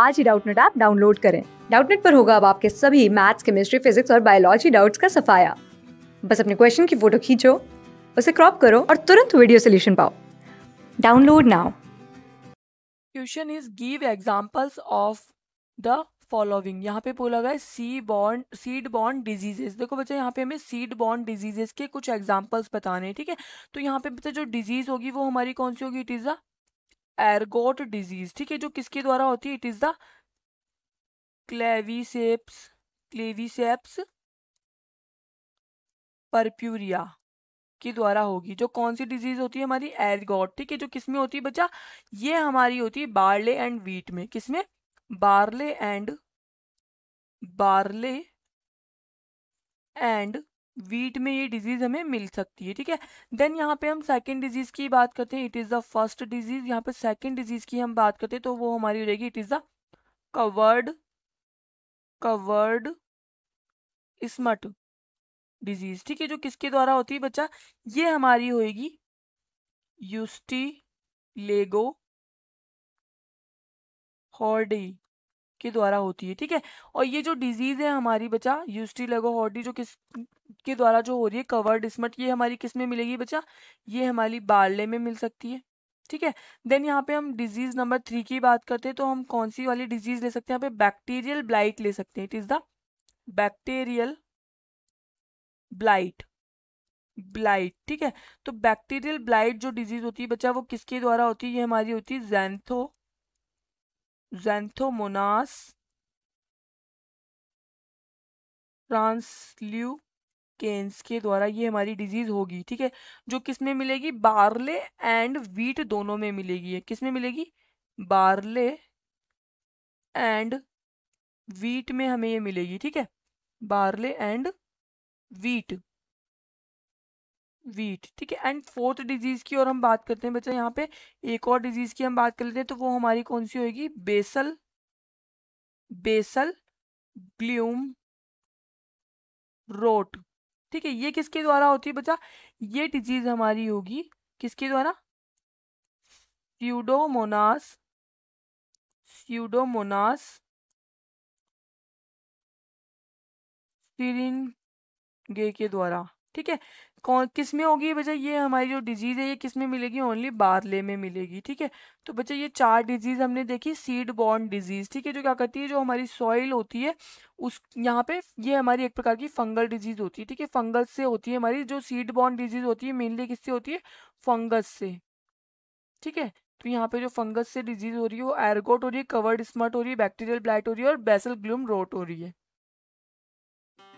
आज ही Doubtnut app download करें डाउटनेट पर होगा अब आपके सभी मैथ्स केमिस्ट्री फिजिक्स और बायोलॉजी डाउट्स का सफाया बस अपने क्वेश्चन की फोटो खींचो उसे क्रॉप करो और तुरंत वीडियो सोल्यूशन पाओ download now question is give examples of the following यहाँ पे बोला गया सी बॉन्ड सीड बॉन्ड डिजीजेस देखो बच्चे यहाँ पे हमें सीड बॉन्ड डिजीजेस के कुछ एग्जाम्पल्स बताने हैं ठीक है तो यहाँ पे बच्चे जो डिजीज होगी वो हमारी कौन सी होगी it is a ergot disease ठीक है जो किसके द्वारा होती है it is the Claviceps Claviceps purpurea के द्वारा होगी जो कौन सी डिजीज होती है हमारी एरगोट ठीक है जो किसमें होती है बच्चा ये हमारी होती है बार्ले एंड वीट में किसमें barley and barley and wheat में ये डिजीज हमें मिल सकती है ठीक है देन यहाँ पे हम सेकेंड डिजीज की बात करते हैं it is the first disease यहाँ पे सेकेंड डिजीज की हम बात करते हैं तो वो हमारी हो जाएगी it is the covered covered smut disease ठीक है जो किसके द्वारा होती है बच्चा ये हमारी होगी यूस्टी लेगो हॉर्डी के द्वारा होती है ठीक है और ये जो डिजीज है हमारी बच्चा यूस्टी लेगो हॉर्डी जो किस के द्वारा जो हो रही है कवर्ड स्मट ये हमारी किस में मिलेगी बच्चा ये हमारी बारले में मिल सकती है ठीक है देन यहाँ पे हम डिजीज नंबर थ्री की बात करते हैं तो हम कौन सी वाली डिजीज ले सकते हैं यहाँ पे बैक्टीरियल ब्लाइट ले सकते हैं it is the bacterial blight blight ठीक है तो बैक्टीरियल ब्लाइट जो डिजीज होती है बच्चा वो किसके द्वारा होती है ये हमारी होती है जैंथो जैंथोमोनास ट्रांसल्यू केन्स के द्वारा ये हमारी डिजीज होगी ठीक है जो किस में मिलेगी बार्ले एंड वीट दोनों में मिलेगी ये किस में मिलेगी बार्ले एंड वीट में हमें ये मिलेगी ठीक है बार्ले एंड वीट वीट ठीक है एंड फोर्थ डिजीज की और हम बात करते हैं बच्चा यहाँ पे एक और डिजीज की हम बात कर लेते हैं तो वो हमारी कौन सी होगी बेसल बेसल ग्ल्यूम रोट ठीक है ये किसके द्वारा होती है बच्चा ये डिजीज हमारी होगी किसके द्वारा स्यूडोमोनास स्यूडोमोनास सिरिंगे के द्वारा ठीक है कौन किस में होगी बच्चा ये हमारी जो डिजीज़ है ये किस में मिलेगी ओनली बारले में मिलेगी ठीक है तो बच्चा ये चार डिजीज़ हमने देखी सीड बॉर्न डिजीज़ ठीक है जो क्या करती है जो हमारी सॉइल होती है उस यहाँ पे ये हमारी एक प्रकार की फंगल डिजीज़ होती है ठीक है फंगस से होती है हमारी जो सीड बॉर्न डिजीज़ होती है मेनली किससे होती है फंगस से ठीक है तो यहाँ पे जो फंगस से डिजीज़ हो रही है वो एरगोट हो रही है कवर्ड स्मर्ट हो रही है बैक्टीरियल ब्लाइट हो रही है और बेसल ग्लूम रोट हो रही है